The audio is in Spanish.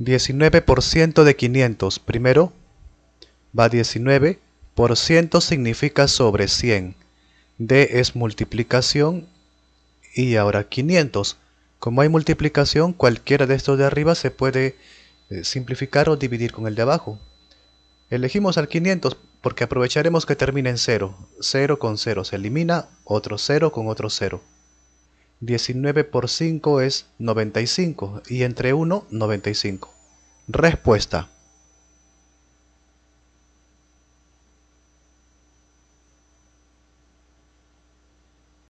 19% de 500 primero va 19, por ciento significa sobre 100. D es multiplicación y ahora 500. Como hay multiplicación, cualquiera de estos de arriba se puede eh, simplificar o dividir con el de abajo. Elegimos al 500 porque aprovecharemos que termine en 0. 0 con 0 se elimina, otro 0 con otro 0. 19 por 5 es 95 y entre 1, 95. Respuesta.